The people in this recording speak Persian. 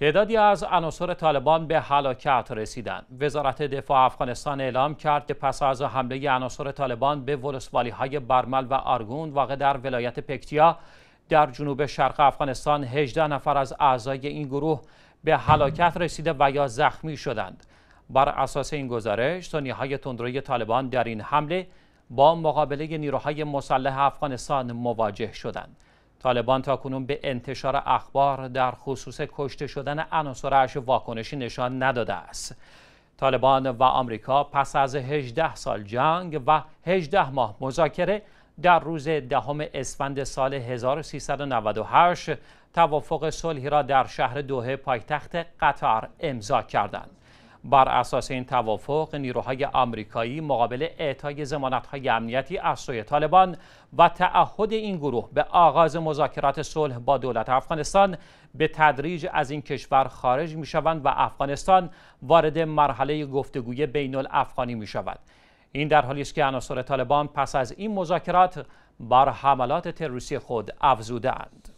تعدادی از عناصر طالبان به هلاکت رسیدند. وزارت دفاع افغانستان اعلام کرد که پس از حمله عناصر طالبان به ولسوالی های برمل و آرگون واقع در ولایت پکتیا در جنوب شرق افغانستان 18 نفر از اعضای این گروه به هلاکت رسیده و یا زخمی شدند. بر اساس این گزارش، های تندروی طالبان در این حمله با مقابله نیروهای مسلح افغانستان مواجه شدند. طالبان تا کنون به انتشار اخبار در خصوص کشته شدن عناصر واکنشی نشان نداده است. طالبان و آمریکا پس از 18 سال جنگ و 18 ماه مذاکره در روز دهم اسفند سال 1398 توافق صلحی را در شهر دوحه پایتخت قطر امضا کردند. بر اساس این توافق نیروهای آمریکایی مقابل اعطای ضمانت‌های امنیتی از سوی طالبان و تعهد این گروه به آغاز مذاکرات صلح با دولت افغانستان به تدریج از این کشور خارج می شوند و افغانستان وارد مرحله گفتگوی بین الافغانی می این در حالی است که عناصر طالبان پس از این مذاکرات بر حملات تروریستی خود افزودند.